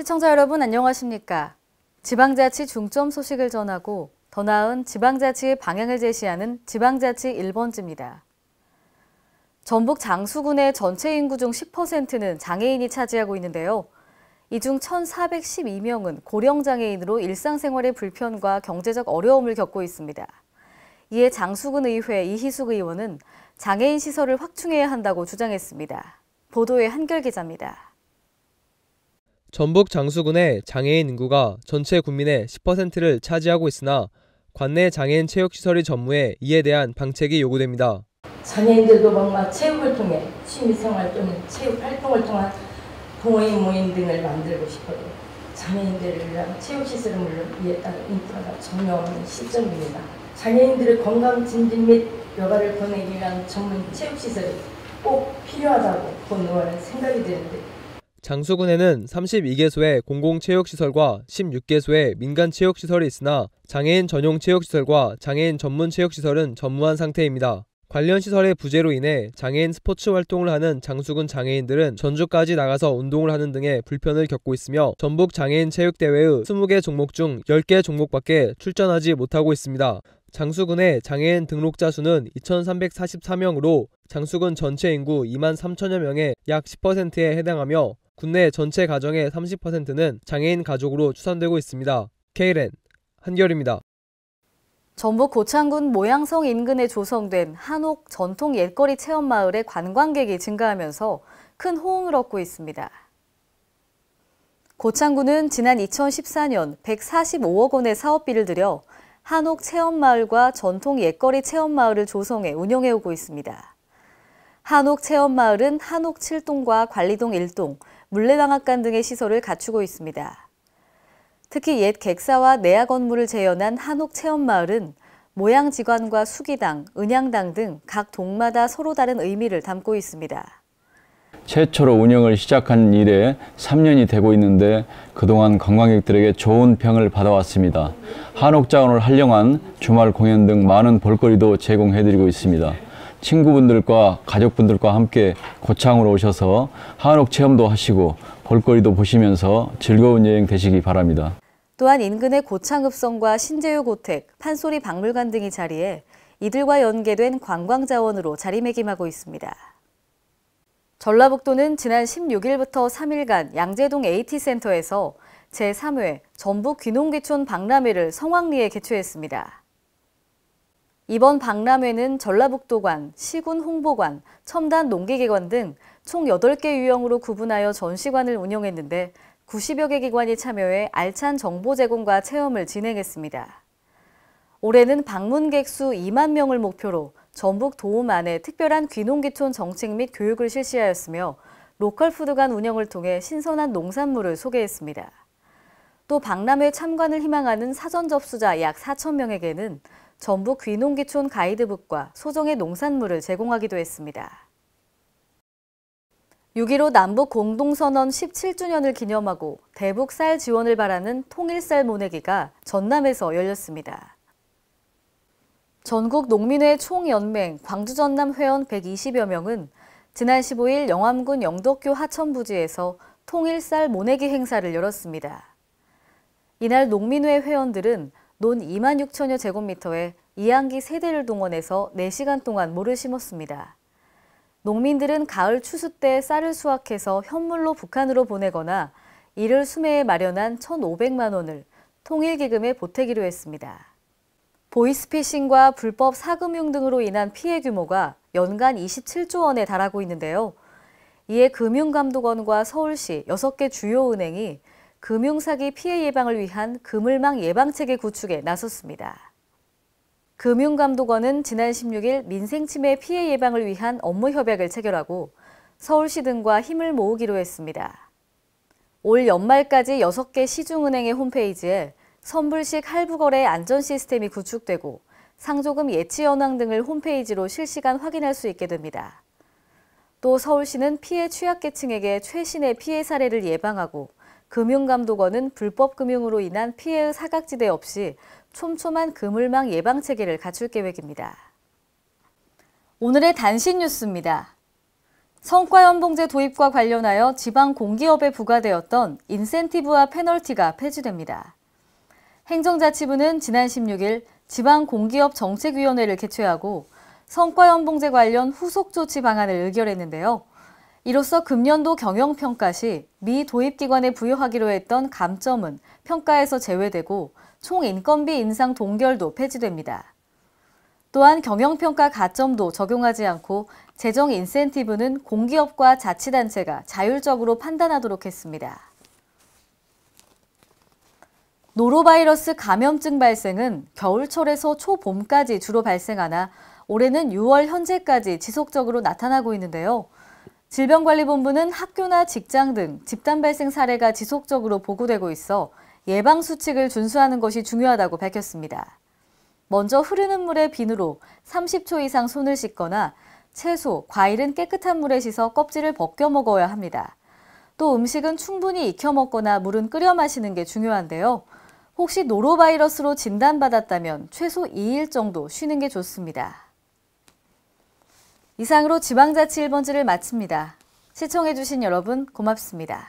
시청자 여러분 안녕하십니까? 지방자치 중점 소식을 전하고 더 나은 지방자치의 방향을 제시하는 지방자치 1번지입니다. 전북 장수군의 전체 인구 중 10%는 장애인이 차지하고 있는데요. 이 중 1,412명은 고령장애인으로 일상생활의 불편과 경제적 어려움을 겪고 있습니다. 이에 장수군 의회 이희숙 의원은 장애인 시설을 확충해야 한다고 주장했습니다. 보도에 한결 기자입니다. 전북 장수군의 장애인 인구가 전체 국민의 10%를 차지하고 있으나 관내 장애인 체육시설이 전무해 이에 대한 방책이 요구됩니다. 장애인들도 뭔가 체육을 통해 취미생활 또는 체육활동을 통한 동호회 모임 등을 만들고 싶어요. 장애인들을 위한 체육시설은 물론 이에 따른 인프라가 전혀 없는 시점입니다. 장애인들의 건강 진진 및 여가를 보내기 위한 전문 체육시설이 꼭 필요하다고 본 의원은 생각이 드는데 장수군에는 32개소의 공공체육시설과 16개소의 민간체육시설이 있으나 장애인 전용 체육시설과 장애인 전문 체육시설은 전무한 상태입니다. 관련 시설의 부재로 인해 장애인 스포츠 활동을 하는 장수군 장애인들은 전주까지 나가서 운동을 하는 등의 불편을 겪고 있으며 전북 장애인 체육대회의 20개 종목 중 10개 종목밖에 출전하지 못하고 있습니다. 장수군의 장애인 등록자 수는 2,344명으로 장수군 전체 인구 2만 3천여 명의 약 10%에 해당하며 국내 전체 가정의 30%는 장애인 가족으로 추산되고 있습니다. KLN 한결입니다. 전북 고창군 모양성 인근에 조성된 한옥 전통 옛거리 체험 마을의 관광객이 증가하면서 큰 호응을 얻고 있습니다. 고창군은 지난 2014년 145억 원의 사업비를 들여 한옥 체험 마을과 전통 옛거리 체험 마을을 조성해 운영해 오고 있습니다. 한옥 체험 마을은 한옥 7동과 관리동 1동, 물레방앗간 등의 시설을 갖추고 있습니다. 특히 옛 객사와 내야 건물을 재현한 한옥 체험마을은 모양지관과 수기당, 은양당 등 각 동마다 서로 다른 의미를 담고 있습니다. 최초로 운영을 시작한 일에 3년이 되고 있는데 그동안 관광객들에게 좋은 평을 받아왔습니다. 한옥자원을 활용한 주말 공연 등 많은 볼거리도 제공해드리고 있습니다. 친구분들과 가족분들과 함께 고창으로 오셔서 한옥 체험도 하시고 볼거리도 보시면서 즐거운 여행 되시기 바랍니다. 또한 인근의 고창읍성과 신재유 고택, 판소리 박물관 등이 자리해 이들과 연계된 관광 자원으로 자리매김하고 있습니다. 전라북도는 지난 16일부터 3일간 양재동 AT센터에서 제3회 전북 귀농귀촌 박람회를 성황리에 개최했습니다. 이번 박람회는 전라북도관, 시군 홍보관, 첨단 농기기관등 총 8개 유형으로 구분하여 전시관을 운영했는데 90여 개 기관이 참여해 알찬 정보 제공과 체험을 진행했습니다. 올해는 방문객 수 2만 명을 목표로 전북 도움 안에 특별한 귀농귀촌 정책 및 교육을 실시하였으며 로컬 푸드관 운영을 통해 신선한 농산물을 소개했습니다. 또 박람회 참관을 희망하는 사전 접수자 약 4천 명에게는 전북 귀농기촌 가이드북과 소정의 농산물을 제공하기도 했습니다. 6.15 남북 공동선언 17주년을 기념하고 대북 쌀 지원을 바라는 통일쌀 모내기가 전남에서 열렸습니다. 전국 농민회 총연맹 광주전남 회원 120여 명은 지난 15일 영암군 영덕교 하천부지에서 통일쌀 모내기 행사를 열었습니다. 이날 농민회 회원들은 논 2만 6천여 제곱미터에 이항기 세대를 동원해서 4시간 동안 모를 심었습니다. 농민들은 가을 추수 때 쌀을 수확해서 현물로 북한으로 보내거나 이를 수매에 마련한 1,500만 원을 통일기금에 보태기로 했습니다. 보이스피싱과 불법 사금융 등으로 인한 피해 규모가 연간 27조 원에 달하고 있는데요. 이에 금융감독원과 서울시 6개 주요 은행이 금융사기 피해 예방을 위한 그물망 예방체계 구축에 나섰습니다. 금융감독원은 지난 16일 민생침해 피해 예방을 위한 업무 협약을 체결하고 서울시 등과 힘을 모으기로 했습니다. 올 연말까지 6개 시중은행의 홈페이지에 선불식 할부거래 안전 시스템이 구축되고 상조금 예치 현황 등을 홈페이지로 실시간 확인할 수 있게 됩니다. 또 서울시는 피해 취약계층에게 최신의 피해 사례를 예방하고 금융감독원은 불법 금융으로 인한 피해의 사각지대 없이 촘촘한 그물망 예방 체계를 갖출 계획입니다. 오늘의 단신 뉴스입니다. 성과연봉제 도입과 관련하여 지방 공기업에 부과되었던 인센티브와 페널티가 폐지됩니다. 행정자치부는 지난 16일 지방 공기업 정책위원회를 개최하고 성과연봉제 관련 후속 조치 방안을 의결했는데요. 이로써 금년도 경영평가 시 미 도입기관에 부여하기로 했던 감점은 평가에서 제외되고 총 인건비 인상 동결도 폐지됩니다. 또한 경영평가 가점도 적용하지 않고 재정 인센티브는 공기업과 자치단체가 자율적으로 판단하도록 했습니다. 노로바이러스 감염증 발생은 겨울철에서 초봄까지 주로 발생하나 올해는 6월 현재까지 지속적으로 나타나고 있는데요. 질병관리본부는 학교나 직장 등 집단 발생 사례가 지속적으로 보고되고 있어 예방수칙을 준수하는 것이 중요하다고 밝혔습니다. 먼저 흐르는 물에 비누로 30초 이상 손을 씻거나 채소, 과일은 깨끗한 물에 씻어 껍질을 벗겨 먹어야 합니다. 또 음식은 충분히 익혀 먹거나 물은 끓여 마시는 게 중요한데요. 혹시 노로바이러스로 진단받았다면 최소 2일 정도 쉬는 게 좋습니다. 이상으로 지방자치 1번지를 마칩니다. 시청해주신 여러분 고맙습니다.